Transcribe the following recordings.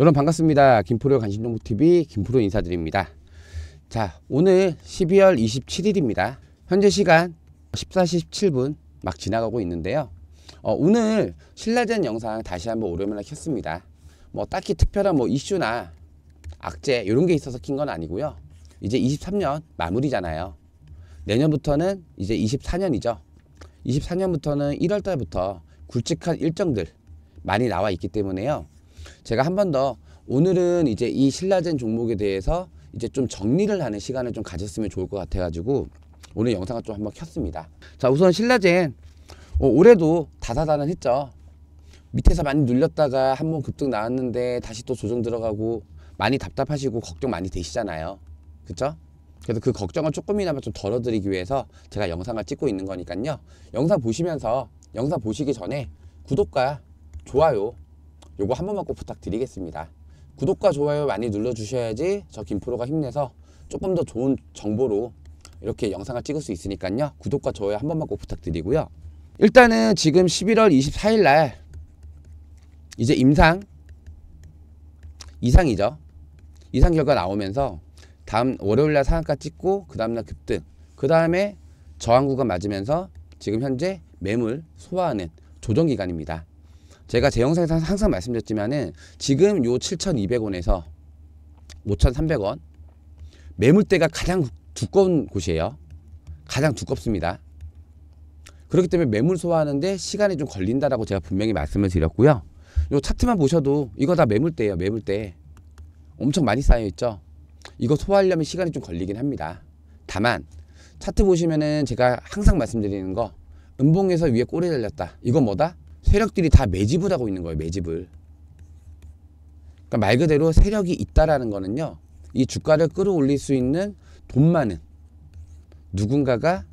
여러분 반갑습니다. 김포로 관심정보TV 김포로 인사드립니다. 자 오늘 12월 27일입니다. 현재 시간 14시 17분 막 지나가고 있는데요. 어, 오늘 신라젠 영상 다시 한번 오랜만에 켰습니다. 뭐 딱히 특별한 뭐 이슈나 악재 이런 게 있어서 킨 건 아니고요. 이제 23년 마무리잖아요. 내년부터는 이제 24년이죠. 24년부터는 1월달부터 굵직한 일정들 많이 나와 있기 때문에요. 제가 한 번 더 오늘은 이제 이 신라젠 종목에 대해서 이제 좀 정리를 하는 시간을 좀 가졌으면 좋을 것 같아가지고 오늘 영상을 좀 한번 켰습니다. 자 우선 신라젠 어, 올해도 다사다난 했죠. 밑에서 많이 눌렸다가 한 번 급등 나왔는데 다시 또 조정 들어가고 많이 답답하시고 걱정 많이 되시잖아요. 그쵸? 그래서 그 걱정을 조금이나마 좀 덜어드리기 위해서 제가 영상을 찍고 있는 거니까요. 영상 보시면서 영상 보시기 전에 구독과 좋아요 요거 한 번만 꼭 부탁드리겠습니다. 구독과 좋아요 많이 눌러주셔야지 저 김프로가 힘내서 조금 더 좋은 정보로 이렇게 영상을 찍을 수 있으니까요. 구독과 좋아요 한 번만 꼭 부탁드리고요. 일단은 지금 11월 24일 날 이제 임상 이상이죠. 이상 결과 나오면서 다음 월요일 날 상한가 찍고 그 다음 날 급등 그 다음에 저항구간 맞으면서 지금 현재 매물 소화하는 조정 기간입니다. 제가 제 영상에서 항상 말씀드렸지만은 지금 요 7,200원에서 5,300원 매물대가 가장 두꺼운 곳이에요. 가장 두껍습니다. 그렇기 때문에 매물 소화하는데 시간이 좀 걸린다라고 제가 분명히 말씀을 드렸고요. 요 차트만 보셔도 이거 다 매물대예요. 매물대. 엄청 많이 쌓여 있죠. 이거 소화하려면 시간이 좀 걸리긴 합니다. 다만 차트 보시면은 제가 항상 말씀드리는 거 은봉에서 위에 꼬리 달렸다. 이건 뭐다? 세력들이 다 매집을 하고 있는 거예요. 매집을. 그러니까 말 그대로 세력이 있다라는 거는요. 이 주가를 끌어올릴 수 있는 돈 많은 누군가가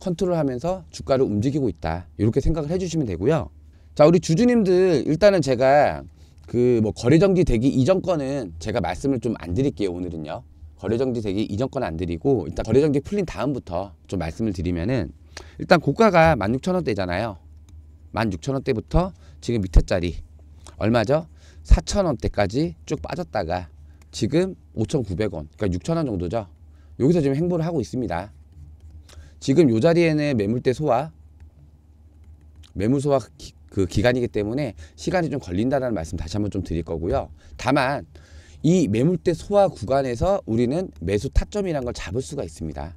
컨트롤하면서 주가를 움직이고 있다. 이렇게 생각을 해주시면 되고요. 자, 우리 주주님들 일단은 제가 그 뭐 거래 정지 되기 이전 거는 제가 말씀을 좀 안 드릴게요. 오늘은요. 거래 정지 되기 이전 거는 안 드리고 일단 거래 정지 풀린 다음부터 좀 말씀을 드리면은 일단 고가가 16,000원대잖아요. 16,000원대부터 지금 밑에 짜리 얼마죠? 4,000원대까지 쭉 빠졌다가 지금 5,900원 그러니까 6,000원 정도죠. 여기서 지금 행보를 하고 있습니다. 지금 이 자리에는 매물대 소화 매물 소화 기, 그 기간이기 때문에 시간이 좀 걸린다는 말씀 다시 한번 좀 드릴 거고요. 다만 이 매물대 소화 구간에서 우리는 매수 타점이란 걸 잡을 수가 있습니다.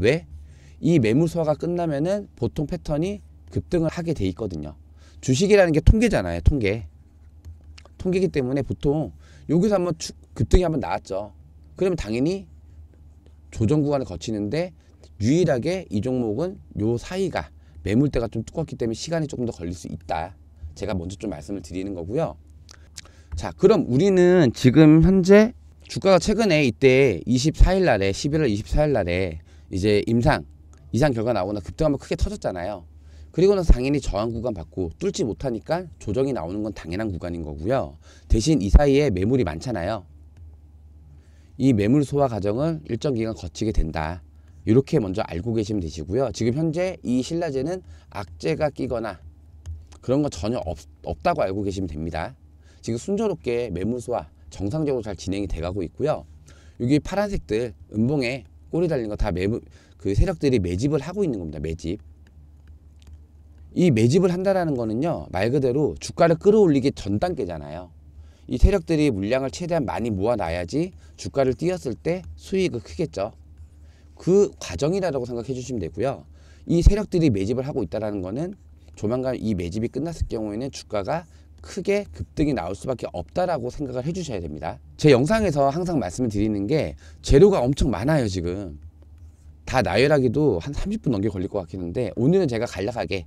왜? 이 매물 소화가 끝나면은 보통 패턴이 급등을 하게 돼 있거든요. 주식이라는 게 통계잖아요. 통계. 통계기 때문에 보통 여기서 한번 급등이 한번 나왔죠. 그러면 당연히 조정 구간을 거치는데 유일하게 이 종목은 요 사이가 매물대가 좀 두껍기 때문에 시간이 조금 더 걸릴 수 있다. 제가 먼저 좀 말씀을 드리는 거고요. 자, 그럼 우리는 지금 현재 주가가 최근에 이때 24일 날에 11월 24일 날에 이제 임상 이상 결과 나오거나 급등 한번 크게 터졌잖아요. 그리고 나서 당연히 저항 구간 받고 뚫지 못하니까 조정이 나오는 건 당연한 구간인 거고요. 대신 이 사이에 매물이 많잖아요. 이 매물 소화 과정을 일정 기간 거치게 된다. 이렇게 먼저 알고 계시면 되시고요. 지금 현재 이 신라제는 악재가 끼거나 그런 거 전혀 없, 없다고 알고 계시면 됩니다. 지금 순조롭게 매물 소화 정상적으로 잘 진행이 돼가고 있고요. 여기 파란색들 은봉에 꼬리 달린 거 다 매물 그 세력들이 매집을 하고 있는 겁니다. 매집. 이 매집을 한다라는 거는요 말 그대로 주가를 끌어올리기 전 단계잖아요 이 세력들이 물량을 최대한 많이 모아놔야지 주가를 띄었을 때 수익이 크겠죠 그 과정이라고 생각해 주시면 되고요 이 세력들이 매집을 하고 있다는 라 거는 조만간 이 매집이 끝났을 경우에는 주가가 크게 급등이 나올 수밖에 없다라고 생각을 해주셔야 됩니다. 제 영상에서 항상 말씀을 드리는 게 재료가 엄청 많아요 지금. 다 나열하기도 한 30분 넘게 걸릴 것 같긴 한데 오늘은 제가 간략하게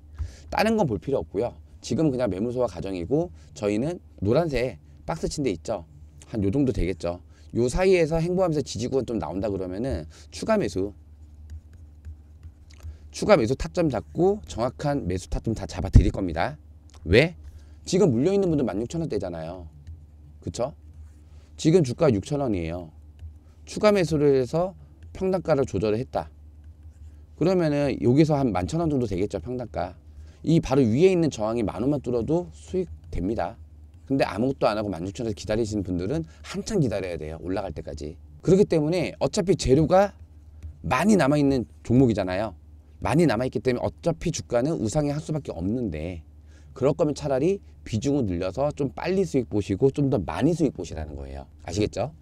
다른 건 볼 필요 없고요. 지금 그냥 매물소와 가정이고 저희는 노란색 박스 친데 있죠. 한 요 정도 되겠죠. 요 사이에서 행보하면서 지지구가 좀 나온다 그러면은 추가 매수 추가 매수 타점 잡고 정확한 매수 타점 다 잡아 드릴 겁니다. 왜? 지금 물려있는 분들 16,000원대잖아요. 그쵸? 지금 주가 6,000원이에요. 추가 매수를 해서 평단가를 조절을 했다. 그러면은 여기서 한 11,000원 정도 되겠죠, 평단가. 이 바로 위에 있는 저항이 만 원만 뚫어도 수익됩니다. 근데 아무것도 안 하고 만 육천 원에서 기다리시는 분들은 한참 기다려야 돼요. 올라갈 때까지. 그렇기 때문에 어차피 재료가 많이 남아있는 종목이잖아요. 많이 남아있기 때문에 어차피 주가는 우상의 학수밖에 없는데 그럴 거면 차라리 비중을 늘려서 좀 빨리 수익 보시고 좀 더 많이 수익 보시라는 거예요. 아시겠죠?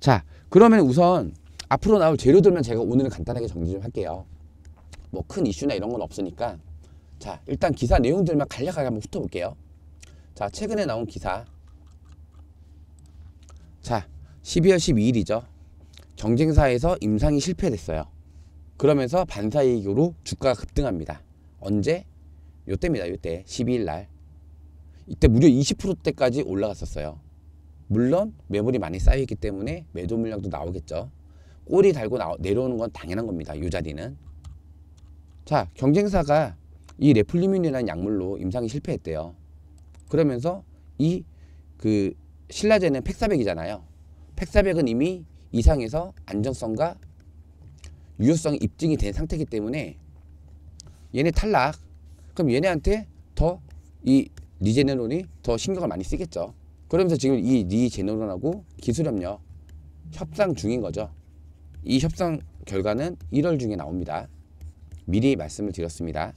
자 그러면 우선 앞으로 나올 재료들만 제가 오늘은 간단하게 정리 좀 할게요. 뭐 큰 이슈나 이런 건 없으니까 자, 일단 기사 내용들만 간략하게 한번 훑어볼게요. 자, 최근에 나온 기사. 자, 12월 12일이죠. 경쟁사에서 임상이 실패됐어요. 그러면서 반사이익으로 주가가 급등합니다. 언제? 요때입니다. 요때 12일 날. 이때 무려 20%대까지 올라갔었어요. 물론 매물이 많이 쌓여있기 때문에 매도 물량도 나오겠죠. 꼬리 달고 나오, 내려오는 건 당연한 겁니다. 요 자리는. 자 경쟁사가 이 레플리민이라는 약물로 임상이 실패했대요. 그러면서 이 그 신라제는 팩사백이잖아요. 팩사백은 이미 이상에서 안정성과 유효성 입증이 된 상태이기 때문에 얘네 탈락. 그럼 얘네한테 더 이 리제네론이 더 신경을 많이 쓰겠죠. 그러면서 지금 이 리제네론하고 기술협력 협상 중인 거죠. 이 협상 결과는 1월 중에 나옵니다. 미리 말씀을 드렸습니다.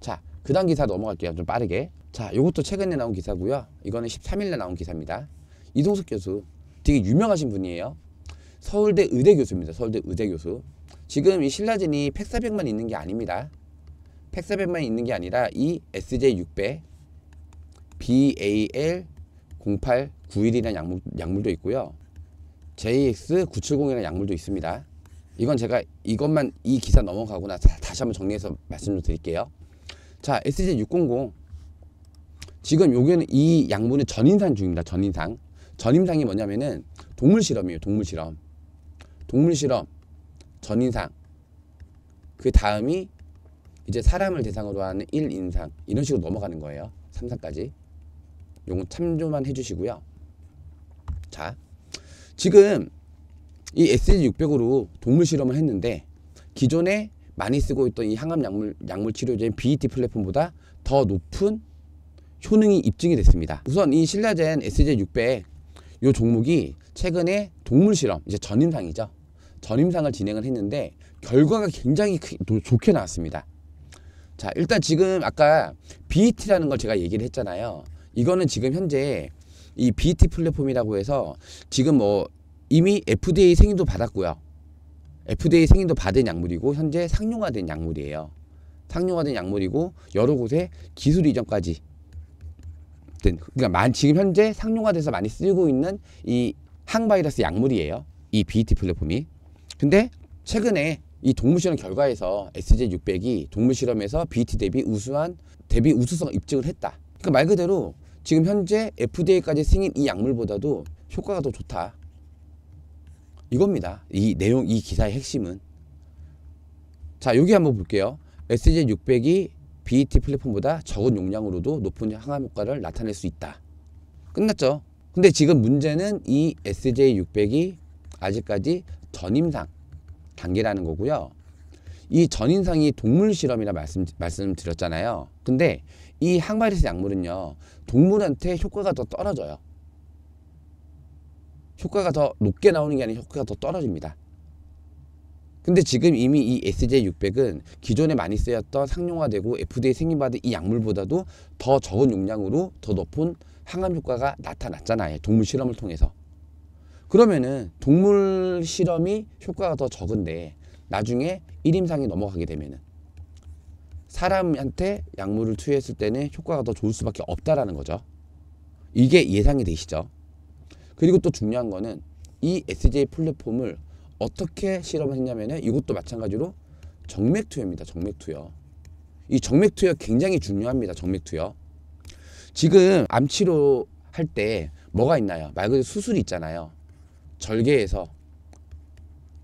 자, 그 다음 기사 넘어갈게요. 좀 빠르게. 자, 요것도 최근에 나온 기사고요. 이거는 13일에 나온 기사입니다. 이동석 교수. 되게 유명하신 분이에요. 서울대 의대 교수입니다. 서울대 의대 교수. 지금 이 신라진이 팩사백만 있는 게 아닙니다. 팩사백만 있는 게 아니라 이 SJ600, BAL0891이라는 약물, 약물도 있고요. JX970이라는 약물도 있습니다. 이건 제가 이것만 이 기사 넘어가거나 다시 한번 정리해서 말씀 좀 드릴게요. 자, SJ600. 지금 여기는 이 양분은 전인상 중입니다. 전인상. 전인상이 뭐냐면은 동물 실험이에요. 동물 실험. 동물 실험. 전인상. 그 다음이 이제 사람을 대상으로 하는 1인상. 이런 식으로 넘어가는 거예요. 3상까지. 요거 참조만 해 주시고요. 자. 지금 이 SG600으로 동물 실험을 했는데 기존에 많이 쓰고 있던 이 항암 약물 약물 치료제인 BET 플랫폼보다 더 높은 효능이 입증이 됐습니다. 우선 이 신라젠 SJ600 이 종목이 최근에 동물 실험 이제 전임상이죠. 전임상을 진행을 했는데 결과가 굉장히 좋게 나왔습니다. 자 일단 지금 아까 BET라는 걸 제가 얘기를 했잖아요. 이거는 지금 현재 이 BET 플랫폼이라고 해서 지금 뭐 이미 FDA 승인도 받았고요. FDA 승인도 받은 약물이고 현재 상용화된 약물이에요. 상용화된 약물이고 여러 곳에 기술 이전까지 그러니까 만, 지금 현재 상용화돼서 많이 쓰고 있는 이 항바이러스 약물이에요. 이 BET 플랫폼이. 근데 최근에 이 동물 실험 결과에서 SJ600이 동물 실험에서 BET 대비 우수한 대비 우수성 입증을 했다. 그러니까 말 그대로 지금 현재 FDA까지 승인 이 약물보다도 효과가 더 좋다. 이겁니다. 이 내용, 이 기사의 핵심은. 자, 여기 한번 볼게요. SJ600이 BET 플랫폼보다 적은 용량으로도 높은 항암 효과를 나타낼 수 있다. 끝났죠. 근데 지금 문제는 이 SJ600이 아직까지 전임상 단계라는 거고요. 이 전임상이 동물 실험이라 말씀, 말씀드렸잖아요. 근데 이 항바이러스 약물은요, 동물한테 효과가 더 떨어져요. 효과가 더 높게 나오는 게 아니라 효과가 더 떨어집니다. 근데 지금 이미 이 SJ600은 기존에 많이 쓰였던 상용화되고 FDA 승인받은 이 약물보다도 더 적은 용량으로 더 높은 항암 효과가 나타났잖아요. 동물 실험을 통해서. 그러면은 동물 실험이 효과가 더 적은데 나중에 1임상이 넘어가게 되면은 사람한테 약물을 투여했을 때는 효과가 더 좋을 수밖에 없다라는 거죠. 이게 예상이 되시죠? 그리고 또 중요한 거는 이 SJ 플랫폼을 어떻게 실험했냐면 이것도 마찬가지로 정맥 투여입니다. 정맥 투여. 이 정맥 투여 굉장히 중요합니다. 정맥 투여. 지금 암 치료 할 때 뭐가 있나요? 말 그대로 수술이 있잖아요. 절개해서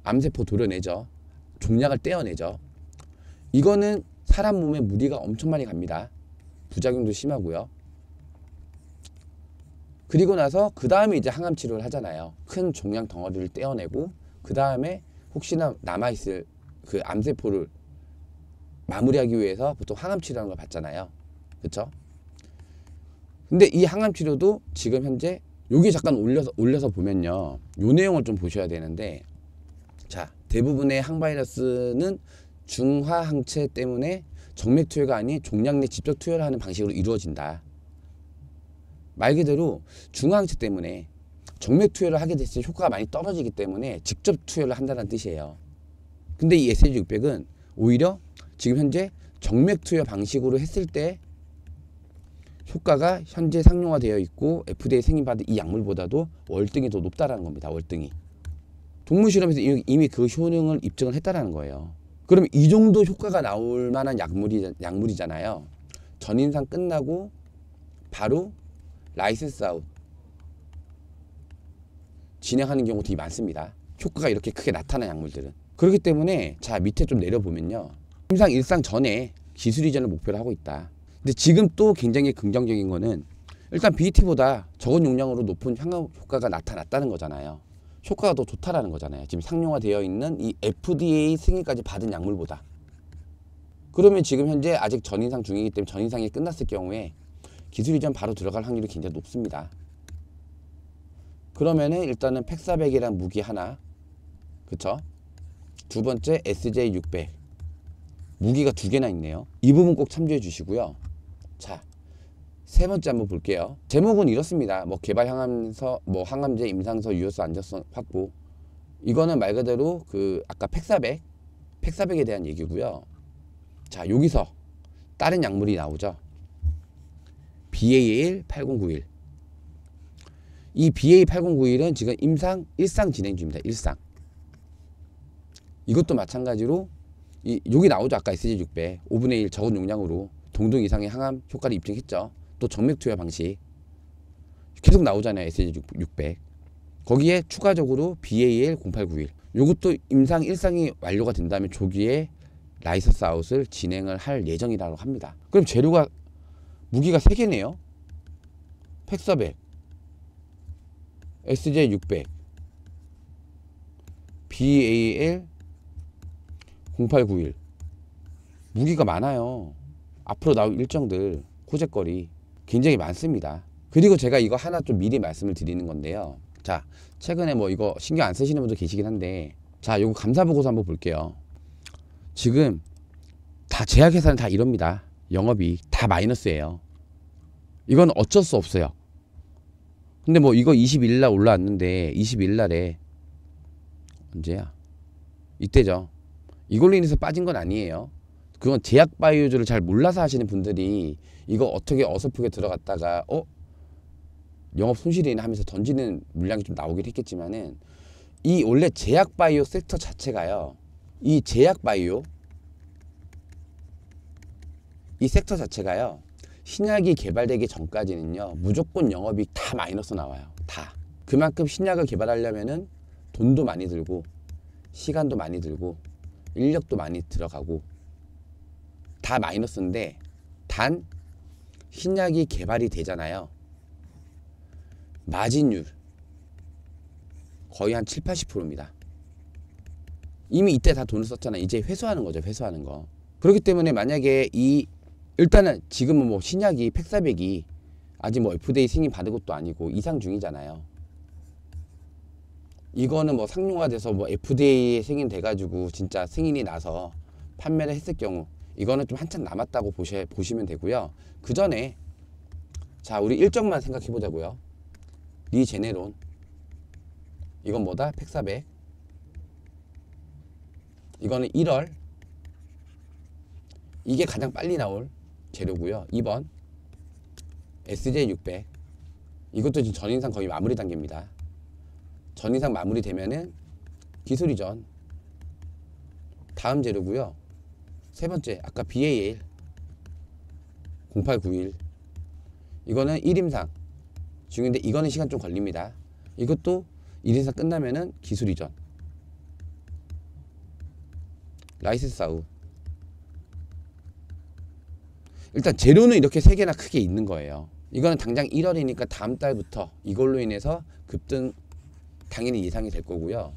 암세포 도려내죠. 종양을 떼어내죠. 이거는 사람 몸에 무리가 엄청 많이 갑니다. 부작용도 심하고요. 그리고 나서 그 다음에 이제 항암 치료를 하잖아요. 큰 종양 덩어리를 떼어내고 그 다음에 혹시나 남아 있을 그 암세포를 마무리하기 위해서 보통 항암 치료하는 걸 받잖아요. 그렇죠? 근데 이 항암 치료도 지금 현재 여기 잠깐 올려서 올려서 보면요. 요 내용을 좀 보셔야 되는데 자, 대부분의 항바이러스는 중화항체 때문에 정맥투여가 아닌 종양 내 직접 투여를 하는 방식으로 이루어진다. 말 그대로 중앙체 때문에 정맥 투여를 하게 됐을 때 효과가 많이 떨어지기 때문에 직접 투여를 한다는 뜻이에요. 근데 이 SG600은 오히려 지금 현재 정맥 투여 방식으로 했을 때 효과가 현재 상용화되어 있고 FDA 승인받은 이 약물보다도 월등히 더 높다라는 겁니다. 월등히. 동물 실험에서 이미 그 효능을 입증을 했다라는 거예요. 그럼 이 정도 효과가 나올 만한 약물이, 약물이잖아요. 전인상 끝나고 바로 라이센스 아웃 진행하는 경우 되게 많습니다. 효과가 이렇게 크게 나타나 약물들은. 그렇기 때문에 자 밑에 좀 내려보면요. 임상 일상 전에 기술 이전을 목표로 하고 있다. 근데 지금 또 굉장히 긍정적인 거는 일단 BET보다 적은 용량으로 높은 향후 효과가 나타났다는 거잖아요. 효과가 더 좋다라는 거잖아요. 지금 상용화되어 있는 이 FDA 승인까지 받은 약물보다. 그러면 지금 현재 아직 전인상 중이기 때문에 전인상이 끝났을 경우에 기술 이전 바로 들어갈 확률이 굉장히 높습니다. 그러면은 일단은 팩사백이란 무기 하나 그쵸? 두 번째 SJ600 무기가 두 개나 있네요. 이 부분 꼭 참조해 주시고요. 자, 세 번째 한번 볼게요. 제목은 이렇습니다. 뭐 개발 항암서, 뭐 항암제 임상서 유효성 안전성 확보. 이거는 말 그대로 그 아까 팩사백, 팩사백에 대한 얘기고요. 자, 여기서 다른 약물이 나오죠. BAL8091. 이 BA8091은 지금 임상 일상 진행 중입니다. 일상. 이것도 마찬가지로 이 여기 나오죠. 아까 SG600. 5분의 1 적은 용량으로 동등 이상의 항암 효과를 입증했죠. 또 정맥 투여 방식. 계속 나오잖아요. SG600. 거기에 추가적으로 BAL0891. 이것도 임상 일상이 완료가 된다면 조기에 라이서스 아웃을 진행을 할 예정이라고 합니다. 그럼 재료가 무기가 3개네요 팩서백 SJ 600 BAL 0891 무기가 많아요 앞으로 나올 일정들 호재거리 굉장히 많습니다 그리고 제가 이거 하나 좀 미리 말씀을 드리는 건데요 자 최근에 뭐 이거 신경 안 쓰시는 분도 계시긴 한데 자 요거 감사보고서 한번 볼게요 지금 다 제약회사는 다 이럽니다 영업이 다 마이너스예요 이건 어쩔 수 없어요. 근데 뭐 이거 21일 날 올라왔는데 21일 날에 언제야? 이때죠. 이걸로 인해서 빠진 건 아니에요. 그건 제약 바이오주를 잘 몰라서 하시는 분들이 이거 어떻게 어설프게 들어갔다가 어 영업 손실이나 하면서 던지는 물량이 좀 나오긴 했겠지만은 이 원래 제약 바이오 섹터 자체가요. 이 제약 바이오 이 섹터 자체가요. 신약이 개발되기 전까지는요 무조건 영업이다 마이너스 나와요 다 그만큼 신약을 개발하려면은 돈도 많이 들고 시간도 많이 들고 인력도 많이 들어가고 다 마이너스인데 단 신약이 개발이 되잖아요 마진율 거의 한 7, 80%입니다 이미 이때 다 돈을 썼잖아 이제 회수하는 거죠 회수하는 거 그렇기 때문에 만약에 이 일단은 지금은 뭐 신약이 팩사백이 아직 뭐 FDA 승인 받은 것도 아니고 이상 중이잖아요. 이거는 뭐 상용화돼서 뭐 FDA 승인 돼가지고 진짜 승인이 나서 판매를 했을 경우 이거는 좀 한참 남았다고 보셔, 보시면 되고요. 그 전에 자 우리 일정만 생각해 보자고요. 리제네론 이건 뭐다? 팩사백 이거는 1월 이게 가장 빨리 나올 재료고요. 2번 SJ600 이것도 지금 전인상 거의 마무리 단계입니다. 전인상 마무리되면은 기술 이전 다음 재료고요. 세 번째 아까 BAL 0891 이거는 1임상 중인데 이거는 시간 좀 걸립니다. 이것도 1임상 끝나면은 기술 이전 라이센스 사우 일단 재료는 이렇게 세 개나 크게 있는 거예요. 이거는 당장 1월이니까 다음 달부터 이걸로 인해서 급등 당연히 예상이 될 거고요.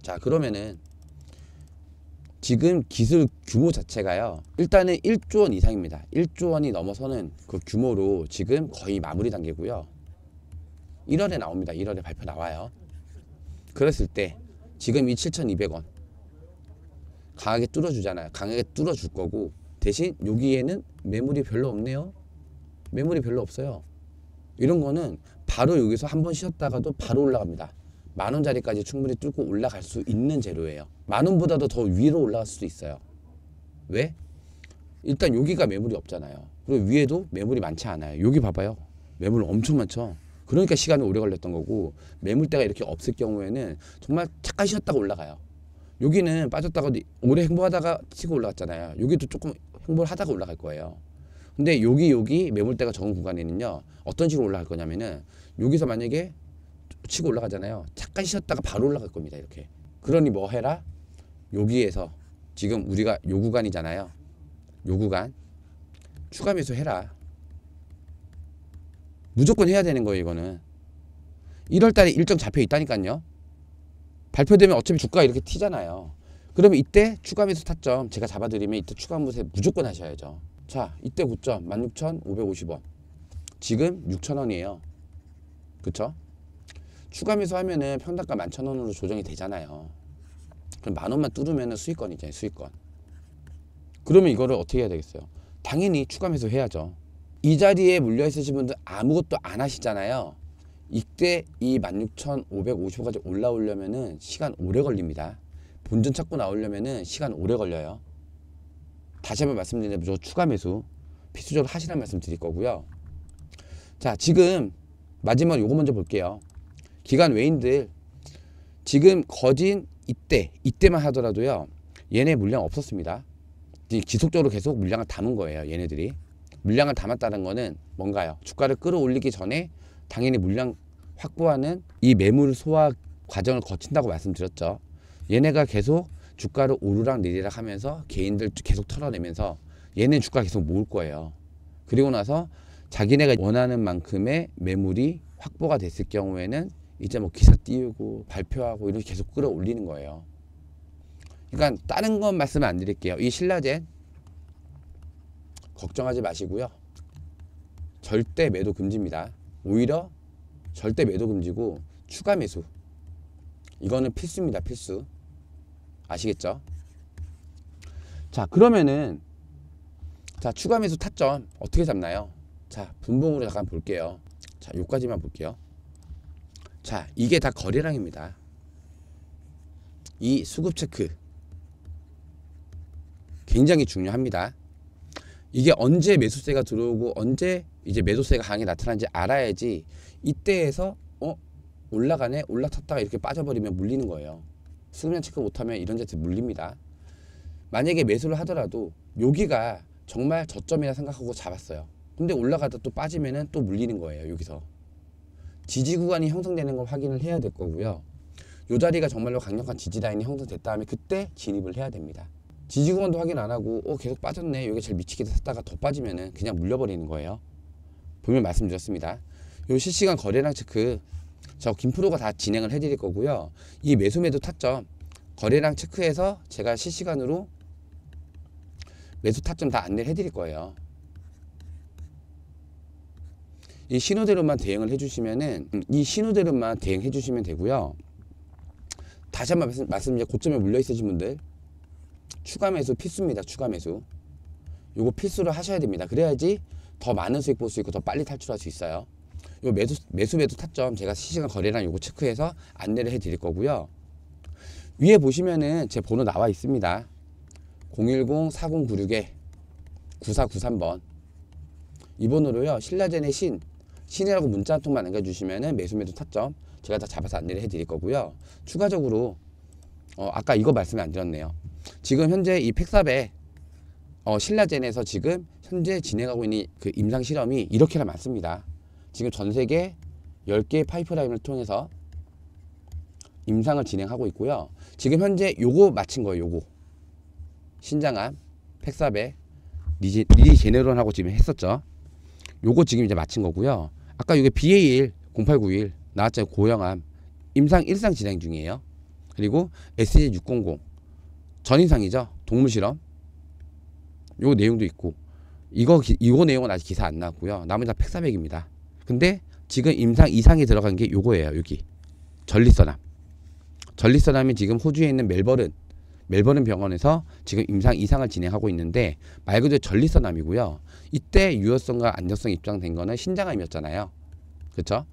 자 그러면은 지금 기술 규모 자체가요 일단은 1조 원 이상입니다 1조 원이 넘어서는 그 규모로 지금 거의 마무리 단계고요 1월에 나옵니다 1월에 발표 나와요 그랬을 때 지금 이 7200원 강하게 뚫어주잖아요 강하게 뚫어줄 거고 대신 여기에는 매물이 별로 없네요. 매물이 별로 없어요. 이런 거는 바로 여기서 한번 쉬었다가도 바로 올라갑니다. 만 원짜리까지 충분히 뚫고 올라갈 수 있는 재료예요. 만 원보다도 더 위로 올라갈 수도 있어요. 왜? 일단 여기가 매물이 없잖아요. 그리고 위에도 매물이 많지 않아요. 여기 봐봐요. 매물 엄청 많죠. 그러니까 시간이 오래 걸렸던 거고 매물대가 이렇게 없을 경우에는 정말 잠깐 쉬었다가 올라가요. 여기는 빠졌다가 오래 행보하다가 치고 올라갔잖아요. 여기도 조금 홍보를 하다가 올라갈 거예요. 근데 여기 여기 매물대가 적은 구간에는요. 어떤 식으로 올라갈 거냐면은 여기서 만약에 치고 올라가잖아요. 잠깐 쉬었다가 바로 올라갈 겁니다. 이렇게. 그러니 뭐 해라? 여기에서 지금 우리가 요 구간이잖아요. 요 구간 추가 매수 해라. 무조건 해야 되는 거예요, 이거는. 1월 달에 일정 잡혀 있다니까요. 발표되면 어차피 주가 이렇게 튀잖아요. 그러면 이때 추가 매수 타점 제가 잡아드리면 이때 추가 매수 무조건 하셔야죠. 자 이때 고점 16,550원 지금 6,000원이에요. 그쵸? 추가 매수 하면은 평당가 11,000원으로 조정이 되잖아요. 그럼 만원만 뚫으면 수익권이잖아요. 수익권. 그러면 이거를 어떻게 해야 되겠어요? 당연히 추가 매수 해야죠. 이 자리에 물려 있으신 분들 아무것도 안 하시잖아요. 이때 이 16,550원까지 올라오려면은 시간 오래 걸립니다. 본전 찾고 나오려면은 시간 오래 걸려요. 다시 한번 말씀드리면 저 추가 매수 필수적으로 하시라는 말씀 드릴 거고요. 자, 지금 마지막 요거 먼저 볼게요. 기간 외인들 지금 거진 이때 이때만 하더라도요. 얘네 물량 없었습니다. 지속적으로 계속 물량을 담은 거예요. 얘네들이 물량을 담았다는 거는 뭔가요? 주가를 끌어올리기 전에 당연히 물량 확보하는 이 매물 소화 과정을 거친다고 말씀드렸죠. 얘네가 계속 주가를 오르락 내리락 하면서 개인들 계속 털어내면서 얘네 주가 계속 모을 거예요. 그리고 나서 자기네가 원하는 만큼의 매물이 확보가 됐을 경우에는 이제 뭐 기사 띄우고 발표하고 이렇게 계속 끌어올리는 거예요. 그러니까 다른 건 말씀 안 드릴게요. 이 신라젠 걱정하지 마시고요. 절대 매도 금지입니다. 오히려 절대 매도 금지고 추가 매수 이거는 필수입니다. 필수. 아시겠죠? 자 그러면은 자 추가 매수 타점 어떻게 잡나요? 자 분봉으로 잠깐 볼게요. 자 요까지만 볼게요. 자 이게 다 거래량입니다. 이 수급 체크 굉장히 중요합니다. 이게 언제 매수세가 들어오고 언제 이제 매도세가 강하게 나타나는지 알아야지 이때에서 어 올라가네 올라탔다가 이렇게 빠져버리면 물리는 거예요. 수급량 체크 못하면 이런 자체 물립니다. 만약에 매수를 하더라도 여기가 정말 저점이라 생각하고 잡았어요. 근데 올라가다 또 빠지면은 또 물리는 거예요. 여기서 지지 구간이 형성되는 걸 확인을 해야 될 거고요. 요 자리가 정말로 강력한 지지 라인이 형성됐다 하면 그때 진입을 해야 됩니다. 지지 구간도 확인 안 하고 어 계속 빠졌네. 여기 제일 미치게 샀다가 더 빠지면은 그냥 물려버리는 거예요. 보명 말씀드렸습니다. 요 실시간 거래량 체크 저 김프로가 다 진행을 해드릴 거고요. 이 매수매도 타점 거래량 체크해서 제가 실시간으로 매수 타점 다 안내를 해드릴 거예요. 이 신호대로만 대응을 해주시면은 이 신호대로만 대응해 주시면 되고요. 다시 한번 말씀, 말씀드려 고점에 물려 있으신 분들 추가 매수 필수입니다. 추가 매수 요거 필수로 하셔야 됩니다. 그래야지 더 많은 수익 볼 수 있고 더 빨리 탈출할 수 있어요. 요 매수, 매수 매도 타점 제가 실시간 거래량 요거 체크해서 안내를 해드릴 거고요. 위에 보시면은 제 번호 나와 있습니다. 010-4096-9493번 이 번호로요. 신라젠의 신, 신이라고 문자 한 통만 남겨주시면은 매수 매도 타점 제가 다 잡아서 안내를 해드릴 거고요. 추가적으로 어, 아까 이거 말씀이 안 드렸네요. 지금 현재 이 팩삽에 어, 신라젠에서 지금 현재 진행하고 있는 그 임상 실험이 이렇게나 많습니다. 지금 전 세계 10개의 파이프라인을 통해서 임상을 진행하고 있고요. 지금 현재 요거 마친 거예요. 요거. 신장암, 팩사베, 리지, 리제네론하고 지금 했었죠. 요거 지금 이제 마친 거고요. 아까 요게 BA1 0891 나왔잖아요. 고형암 임상 일상 진행 중이에요. 그리고 SG600 전인상이죠. 동물 실험. 요 내용도 있고 이거 이거 내용은 아직 기사 안 나왔고요. 나머지 다 팩사백입니다. 근데 지금 임상 이상이 들어간 게 요거예요. 여기 전립선암. 전립선암이 지금 호주에 있는 멜버른 멜버른 병원에서 지금 임상 이상을 진행하고 있는데 말 그대로 전립선암이고요. 이때 유효성과 안정성 입증된 거는 신장암이었잖아요. 그렇죠?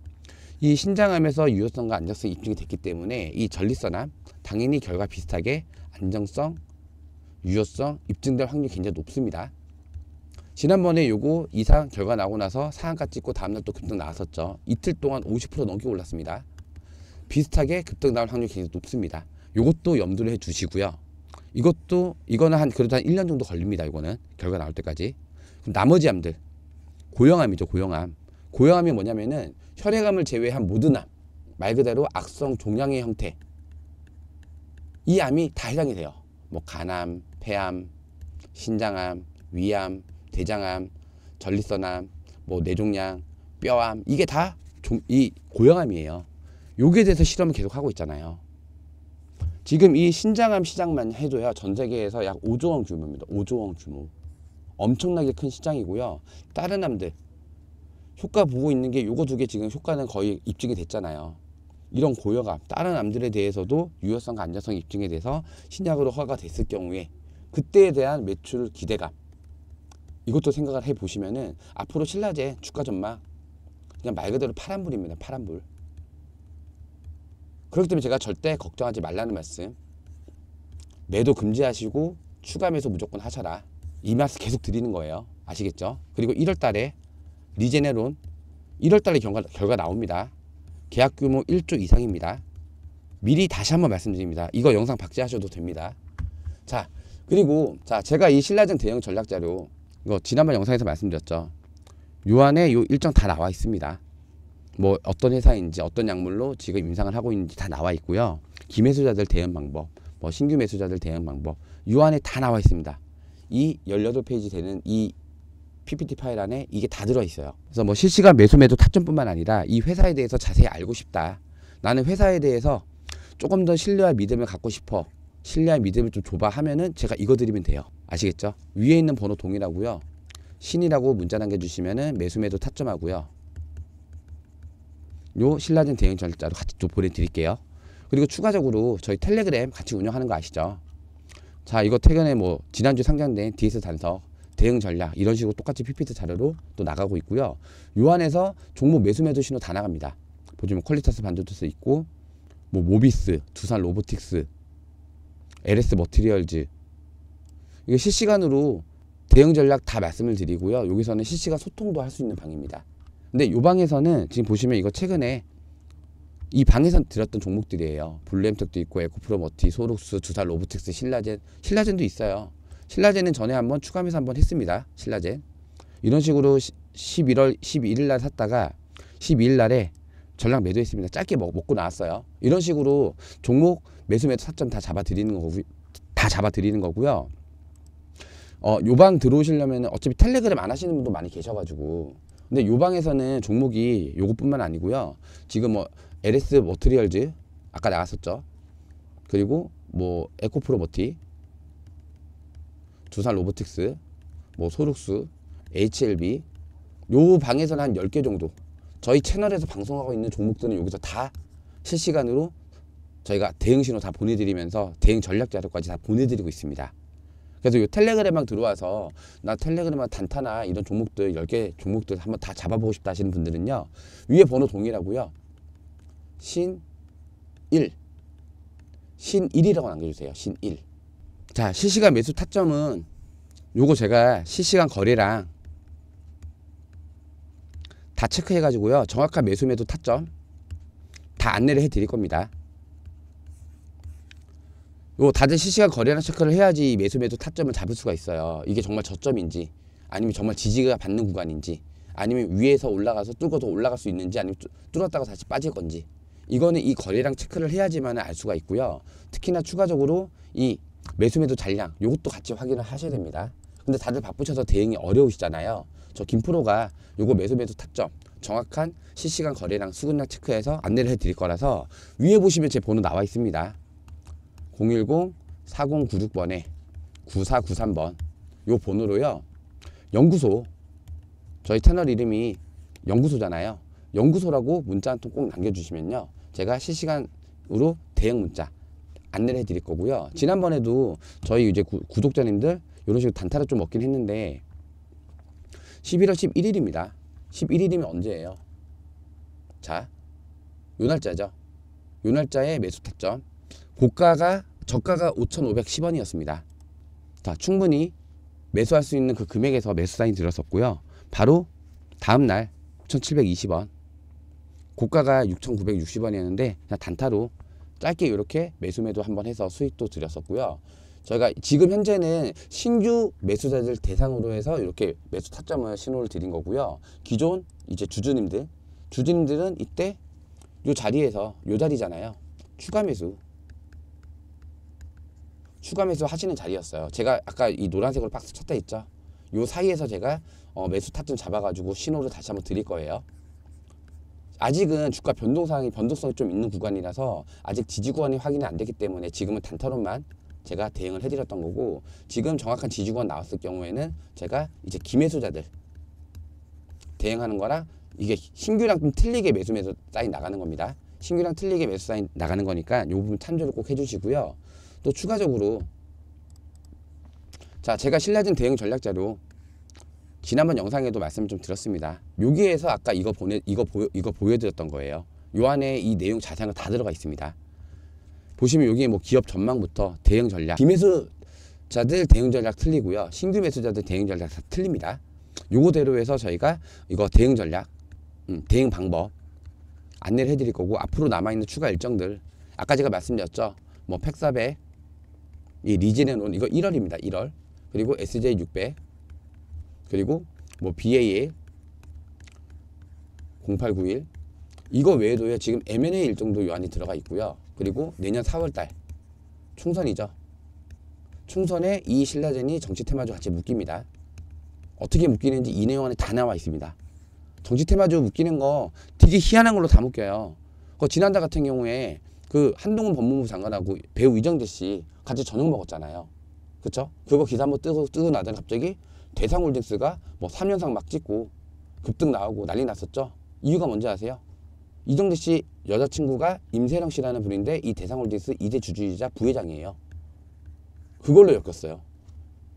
이 신장암에서 유효성과 안정성 입증이 됐기 때문에 이 전립선암 당연히 결과 비슷하게 안정성, 유효성 입증될 확률이 굉장히 높습니다. 지난번에 요거 이상 결과 나오고 나서 상한가 찍고 다음날 또 급등 나왔었죠. 이틀 동안 50% 넘게 올랐습니다. 비슷하게 급등 나올 확률이 굉장히 높습니다. 요것도 염두를 해주시고요. 이것도 이거는 한 그래도 한 1년 정도 걸립니다. 이거는 결과 나올 때까지. 그럼 나머지 암들 고형암이죠. 고형암. 고형암이 뭐냐면은 혈액암을 제외한 모든 암 말 그대로 악성 종양의 형태 이 암이 다 해당이 돼요. 뭐 간암, 폐암, 신장암, 위암, 대장암, 전립선암, 뭐 뇌종양, 뼈암 이게 다 이 고형암이에요. 요기에 대해서 실험을 계속 하고 있잖아요. 지금 이 신장암 시장만 해줘야 전 세계에서 약 5조 원 규모입니다. 5조 원 규모. 엄청나게 큰 시장이고요. 다른 암들 효과 보고 있는 게 요거 두 개 지금 효과는 거의 입증이 됐잖아요. 이런 고혈압, 다른 암들에 대해서도 유효성과 안전성 입증에 대해서 신약으로 허가됐을 경우에 그때에 대한 매출 기대감 이것도 생각을 해 보시면은 앞으로 신라제 주가 전망 그냥 말 그대로 파란불입니다. 파란불. 그렇기 때문에 제가 절대 걱정하지 말라는 말씀. 매도 금지하시고 추가 매수 무조건 하셔라. 이 말씀 계속 드리는 거예요. 아시겠죠? 그리고 1월 달에 리제네론 1월 달에 결과, 결과 나옵니다. 계약 규모 1조 이상입니다. 미리 다시 한번 말씀드립니다. 이거 영상 박제하셔도 됩니다. 자, 그리고 자, 제가 이신라전 대형 전략 자료 이거 지난번 영상에서 말씀드렸죠. 요 안에 요 일정 다 나와 있습니다. 뭐 어떤 회사인지 어떤 약물로 지금 임상을 하고 있는지 다 나와 있고요. 기매수자들 대응 방법, 뭐 신규 매수자들 대응 방법 요 안에 다 나와 있습니다. 이 열여덟 페이지 되는 이 PPT 파일 안에 이게 다 들어 있어요. 그래서 뭐 실시간 매수 매도 타점뿐만 아니라 이 회사에 대해서 자세히 알고 싶다. 나는 회사에 대해서 조금 더 신뢰와 믿음을 갖고 싶어. 신뢰와 믿음을 좀 줘봐 하면은 제가 이거 드리면 돼요. 아시겠죠? 위에 있는 번호 동일하고요. 신이라고 문자 남겨주시면은 매수매도 타점하고요. 요신라진 대응 절자로 같이 또 보내드릴게요. 그리고 추가적으로 저희 텔레그램 같이 운영하는 거 아시죠? 자 이거 퇴근에 뭐 지난주 상장된 DS 단서 대응 전략 이런 식으로 똑같이 PPT 자료로 또 나가고 있고요. 요 안에서 종목 매수 매도 신호 다 나갑니다. 보시면 퀄리타스 반도체스 있고 뭐 모비스, 두산 로보틱스, LS 머티리얼즈 이게 실시간으로 대응 전략 다 말씀을 드리고요. 여기서는 실시간 소통도 할 수 있는 방입니다. 근데 이 방에서는 지금 보시면 이거 최근에 이방에서드렸던 종목들이에요. 블루엠텍도 있고 에코프로머티, 소록스, 주사 로보틱스 신라젠, 신라젠도 있어요. 신라젠은 전에 한번 추가해서 한번 했습니다. 신라젠. 이런 식으로 11월 11일 날 샀다가 12일 날에 전략 매도했습니다. 짧게 먹, 고 나왔어요. 이런 식으로 종목 매수 매도 사점 다 잡아드리는 거고 다 잡아드리는 거고요. 어, 요방 들어오시려면 어차피 텔레그램 안 하시는 분도 많이 계셔가지고 근데 요방에서는 종목이 요것뿐만 아니고요 지금 뭐 LS 머트리얼즈 아까 나갔었죠 그리고 뭐 에코프로버티 두산 로보틱스 뭐 소룩스 HLB 요 방에서는 한 10개 정도 저희 채널에서 방송하고 있는 종목들은 여기서 다 실시간으로 저희가 대응 신호 다 보내드리면서 대응 전략 자료까지 다 보내드리고 있습니다. 그래서 이 텔레그램방 들어와서 나 텔레그램방 단타나 이런 종목들 10개 종목들 한번 다 잡아보고 싶다 하시는 분들은요. 위에 번호 동일하고요. 신 1. 신 1이라고 남겨주세요. 신 1. 자, 실시간 매수 타점은 요거 제가 실시간 거래랑 다 체크해가지고요. 정확한 매수 매도 타점 다 안내를 해드릴 겁니다. 요 다들 실시간 거래량 체크를 해야지 매수 매도 타점을 잡을 수가 있어요. 이게 정말 저점인지 아니면 정말 지지가 받는 구간인지 아니면 위에서 올라가서 뚫고 더 올라갈 수 있는지 아니면 뚫었다가 다시 빠질 건지 이거는 이 거래량 체크를 해야지만 알 수가 있고요. 특히나 추가적으로 이 매수 매도 잔량 이것도 같이 확인을 하셔야 됩니다. 근데 다들 바쁘셔서 대응이 어려우시잖아요. 저 김프로가 요거 매수 매도 타점 정확한 실시간 거래량 수급량 체크해서 안내를 해드릴 거라서 위에 보시면 제 번호 나와 있습니다. 010-4096번에 9493번 요 번호로요. 연구소 저희 채널 이름이 연구소잖아요. 연구소라고 문자 한 통 꼭 남겨주시면요. 제가 실시간으로 대응 문자 안내를 해드릴 거고요. 지난번에도 저희 이제 구, 독자님들 이런 식으로 단타를 좀얻긴 했는데 11월 11일입니다. 11일이면 언제예요? 자, 요 날짜죠. 요 날짜에 매수 타점. 고가가 저가가 5,510원이었습니다. 자, 충분히 매수할 수 있는 그 금액에서 매수 사인 들었었고요. 바로 다음 날 6,720원. 고가가 6,960원이었는데 단타로 짧게 이렇게 매수 매도 한번 해서 수익도 드렸었고요. 저희가 지금 현재는 신규 매수자들 대상으로 해서 이렇게 매수 타점을 신호를 드린 거고요. 기존 이제 주주님들, 주주님들은 이때 요 자리에서 요 자리잖아요. 추가 매수 추가 매수 하시는 자리였어요. 제가 아까 이 노란색으로 박스 쳤다 했죠. 요 사이에서 제가 어 매수 타점 잡아가지고 신호를 다시 한번 드릴 거예요. 아직은 주가 변동사항이 변동성이 좀 있는 구간이라서 아직 지지 구간이 확인이 안 되기 때문에 지금은 단타로만 제가 대응을 해드렸던 거고 지금 정확한 지지 구간 나왔을 경우에는 제가 이제 기매수자들 대응하는 거랑 이게 신규랑 좀 틀리게 매수 매수 사인 나가는 겁니다. 신규랑 틀리게 매수 사인 나가는 거니까 요 부분 참조를 꼭 해주시고요. 또 추가적으로 자 제가 신라진 대응 전략 자료 지난번 영상에도 말씀을 좀 드렸습니다. 여기에서 아까 이거 보내 이거 보여 이거 보여드렸던 거예요. 요 안에 이 내용 자세한 거 다 들어가 있습니다. 보시면 여기에 뭐 기업 전망부터 대응 전략, 비매수자들 대응 전략 틀리고요. 신규 매수자들 대응 전략 다 틀립니다. 요거대로 해서 저희가 이거 대응 전략, 음, 대응 방법 안내를 해드릴 거고 앞으로 남아있는 추가 일정들 아까 제가 말씀드렸죠. 뭐팩사에 이 리진해놓은 이거 1월입니다. 1월. 그리고 SJ600 그리고 뭐 BAA 0891 이거 외에도요 지금 M&A 일정도 요안이 들어가 있고요. 그리고 내년 4월달 총선이죠. 총선에 이 신라젠이 정치 테마주 같이 묶입니다. 어떻게 묶이는지 이 내용 안에 다 나와 있습니다. 정치 테마주 묶이는 거 되게 희한한 걸로 다 묶여요. 그 지난달 같은 경우에 그 한동훈 법무부 장관하고 배우 이정재 씨 같이 저녁 먹었잖아요. 그쵸? 그거 기사 한번 뜨고, 뜨고 나더니 갑자기 대상홀딩스가 뭐 3연상 막 찍고 급등 나오고 난리 났었죠. 이유가 뭔지 아세요? 이정재 씨 여자친구가 임세령 씨라는 분인데 이 대상홀딩스 이대 주주이자 부회장이에요. 그걸로 엮였어요.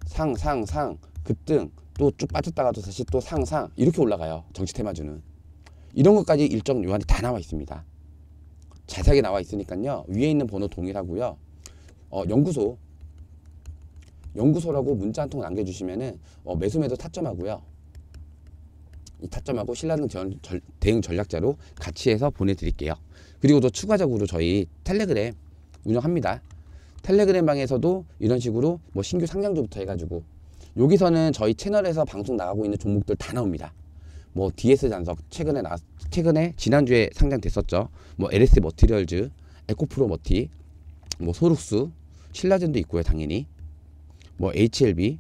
상, 상, 상, 급등, 또 쭉 빠졌다가도 다시 또 상, 상, 이렇게 올라가요. 정치 테마주는. 이런 것까지 일정 요한이 다 나와 있습니다. 자세하게 나와 있으니까요. 위에 있는 번호 동일하고요. 어, 연구소 연구소라고 문자 한 통 남겨주시면은 어, 매수매도 타점하고요. 이 타점하고 신라등 전, 대응 전략자로 같이 해서 보내드릴게요. 그리고 또 추가적으로 저희 텔레그램 운영합니다. 텔레그램 방에서도 이런 식으로 뭐 신규 상장주부터 해가지고 여기서는 저희 채널에서 방송 나가고 있는 종목들 다 나옵니다. 뭐 DS 잔석 최근에 나 최근에 지난주에 상장됐었죠. 뭐 LS 머티리얼즈, 에코프로 머티, 뭐 소룩스, 신라젠도 있고요, 당연히. 뭐 HLB,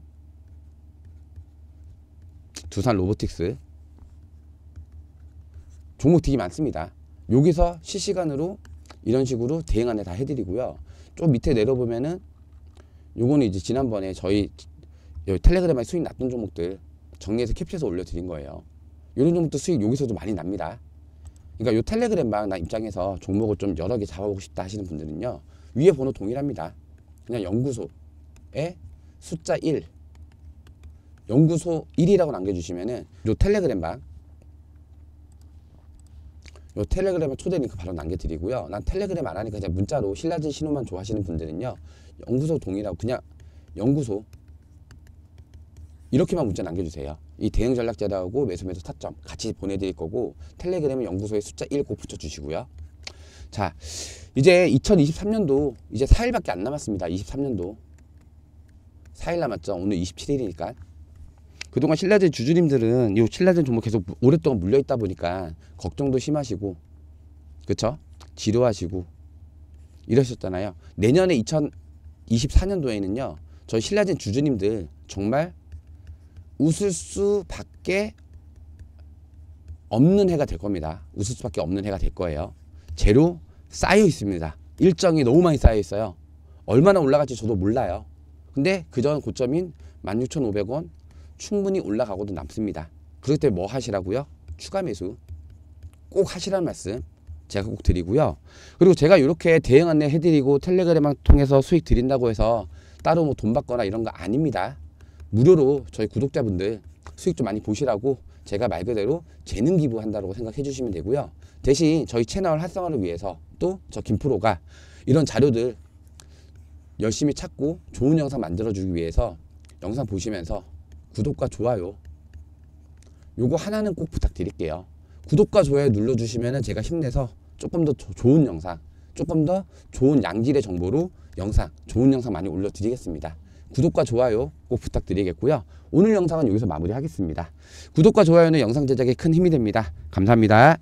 두산 로보틱스 종목 되게 많습니다. 여기서 실시간으로 이런 식으로 대행 안에 다 해드리고요. 좀 밑에 내려보면은 요거는 이제 지난번에 저희 텔레그램에 수익 났던 종목들 정리해서 캡처해서 올려드린 거예요. 이런 정목도 수익 여기서도 많이 납니다. 그러니까 요 텔레그램방 나 입장에서 종목을 좀 여러 개 잡아보고 싶다 하시는 분들은요. 위에 번호 동일합니다. 그냥 연구소에 숫자 1 연구소 1이라고 남겨주시면은 요 텔레그램방 요 텔레그램에 초대 링크 바로 남겨드리고요. 난 텔레그램 안 하니까 그냥 문자로 신라진 신호만 좋아하시는 분들은요. 연구소 동일하고 그냥 연구소 이렇게만 문자 남겨주세요. 이 대응 전략자라고 매수매수 타점 같이 보내드릴 거고 텔레그램은 연구소에 숫자 1 꼭 붙여주시고요. 자 이제 2023년도 이제 4일밖에 안 남았습니다. 23년도 4일 남았죠. 오늘 27일이니까. 그동안 신라제 주주님들은 이 신라제 종목 계속 오랫동안 물려있다 보니까 걱정도 심하시고 그쵸? 지루하시고 이러셨잖아요. 내년에 2024년도에는요. 저희 신라젠 주주님들 정말 웃을 수밖에 없는 해가 될 겁니다. 웃을 수밖에 없는 해가 될 거예요. 재료 쌓여 있습니다. 일정이 너무 많이 쌓여 있어요. 얼마나 올라갈지 저도 몰라요. 근데 그전 고점인 16,500원 충분히 올라가고도 남습니다. 그럴 때 뭐 하시라고요? 추가 매수 꼭 하시라는 말씀 제가 꼭 드리고요. 그리고 제가 이렇게 대응 안내 해드리고 텔레그램을 통해서 수익 드린다고 해서 따로 뭐 돈 받거나 이런 거 아닙니다. 무료로 저희 구독자분들 수익 좀 많이 보시라고 제가 말 그대로 재능 기부한다고 생각해 주시면 되고요. 대신 저희 채널 활성화를 위해서 또 저 김프로가 이런 자료들 열심히 찾고 좋은 영상 만들어주기 위해서 영상 보시면서 구독과 좋아요 요거 하나는 꼭 부탁드릴게요. 구독과 좋아요 눌러주시면 제가 힘내서 조금 더 좋은 영상, 조금 더 좋은 양질의 정보로 영상, 좋은 영상 많이 올려드리겠습니다. 구독과 좋아요 꼭 부탁드리겠고요. 오늘 영상은 여기서 마무리하겠습니다. 구독과 좋아요는 영상 제작에 큰 힘이 됩니다. 감사합니다.